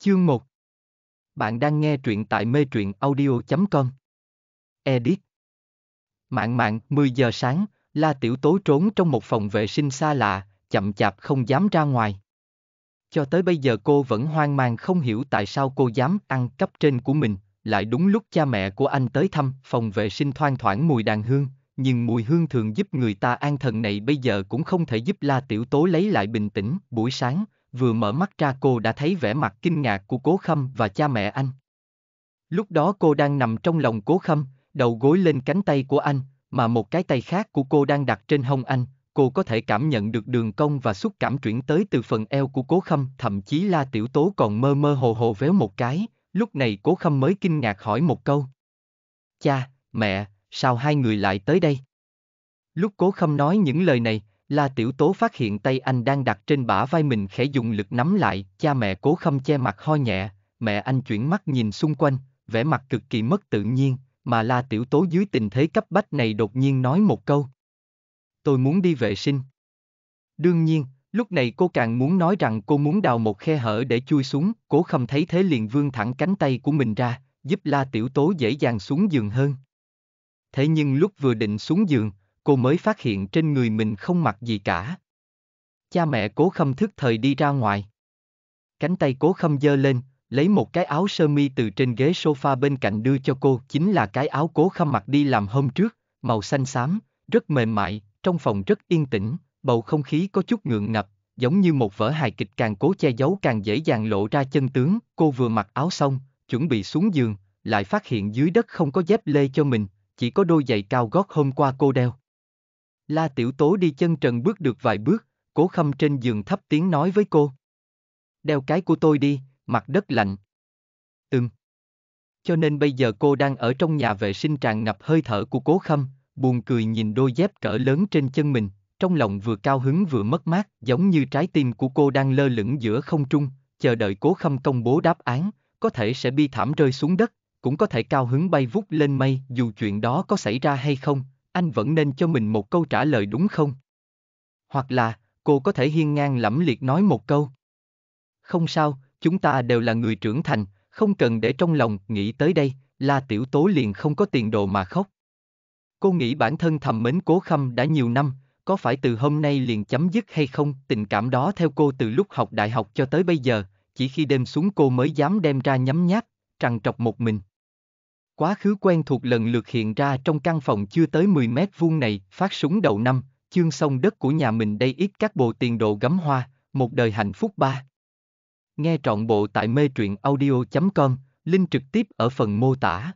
Chương 1 Bạn đang nghe truyện tại mê truyện audio.com Edit Mạng mạng, 10 giờ sáng, La Tiểu Tố trốn trong một phòng vệ sinh xa lạ, chậm chạp không dám ra ngoài. Cho tới bây giờ cô vẫn hoang mang không hiểu tại sao cô dám ăn cắp trên của mình, lại đúng lúc cha mẹ của anh tới thăm, phòng vệ sinh thoang thoảng mùi đàn hương, nhưng mùi hương thường giúp người ta an thần này bây giờ cũng không thể giúp La Tiểu Tố lấy lại bình tĩnh. Buổi sáng, vừa mở mắt ra cô đã thấy vẻ mặt kinh ngạc của Cố Khâm và cha mẹ anh. Lúc đó cô đang nằm trong lòng Cố Khâm, đầu gối lên cánh tay của anh, mà một cái tay khác của cô đang đặt trên hông anh, cô có thể cảm nhận được đường cong và xúc cảm chuyển tới từ phần eo của Cố Khâm, thậm chí La Tiểu Tố còn mơ mơ hồ hồ véo một cái, lúc này Cố Khâm mới kinh ngạc hỏi một câu. Cha, mẹ, sao hai người lại tới đây? Lúc Cố Khâm nói những lời này, La Tiểu Tố phát hiện tay anh đang đặt trên bả vai mình khẽ dùng lực nắm lại, cha mẹ cố khâm che mặt ho nhẹ, mẹ anh chuyển mắt nhìn xung quanh, vẻ mặt cực kỳ mất tự nhiên, mà La Tiểu Tố dưới tình thế cấp bách này đột nhiên nói một câu. Tôi muốn đi vệ sinh. Đương nhiên, lúc này cô càng muốn nói rằng cô muốn đào một khe hở để chui xuống, cố khâm thấy thế liền vươn thẳng cánh tay của mình ra, giúp La Tiểu Tố dễ dàng xuống giường hơn. Thế nhưng lúc vừa định xuống giường, cô mới phát hiện trên người mình không mặc gì cả. Cha mẹ cố khâm thức thời đi ra ngoài. Cánh tay cố khâm dơ lên, lấy một cái áo sơ mi từ trên ghế sofa bên cạnh đưa cho cô, chính là cái áo cố khâm mặc đi làm hôm trước, màu xanh xám, rất mềm mại, trong phòng rất yên tĩnh, bầu không khí có chút ngượng ngập, giống như một vở hài kịch càng cố che giấu càng dễ dàng lộ ra chân tướng, cô vừa mặc áo xong, chuẩn bị xuống giường, lại phát hiện dưới đất không có dép lê cho mình, chỉ có đôi giày cao gót hôm qua cô đeo. La Tiểu Tố đi chân trần bước được vài bước, cố khâm trên giường thấp tiếng nói với cô. Đeo cái của tôi đi, mặt đất lạnh. Ừm. Cho nên bây giờ cô đang ở trong nhà vệ sinh tràn ngập hơi thở của cố khâm, buồn cười nhìn đôi dép cỡ lớn trên chân mình, trong lòng vừa cao hứng vừa mất mát, giống như trái tim của cô đang lơ lửng giữa không trung, chờ đợi cố khâm công bố đáp án, có thể sẽ bi thảm rơi xuống đất, cũng có thể cao hứng bay vút lên mây, dù chuyện đó có xảy ra hay không, anh vẫn nên cho mình một câu trả lời đúng không? Hoặc là, cô có thể hiên ngang lẫm liệt nói một câu. Không sao, chúng ta đều là người trưởng thành, không cần để trong lòng nghĩ tới đây, La Tiểu Tố liền không có tiền đồ mà khóc. Cô nghĩ bản thân thầm mến cố khâm đã nhiều năm, có phải từ hôm nay liền chấm dứt hay không, tình cảm đó theo cô từ lúc học đại học cho tới bây giờ, chỉ khi đêm xuống cô mới dám đem ra nhắm nháp, trằn trọc một mình. Quá khứ quen thuộc lần lượt hiện ra trong căn phòng chưa tới 10 mét vuông này, phát súng đầu năm, chương sông đất của nhà mình đây ít các bộ tiền độ gấm hoa, một đời hạnh phúc ba. Nghe trọn bộ tại mê truyện audio.com, link trực tiếp ở phần mô tả.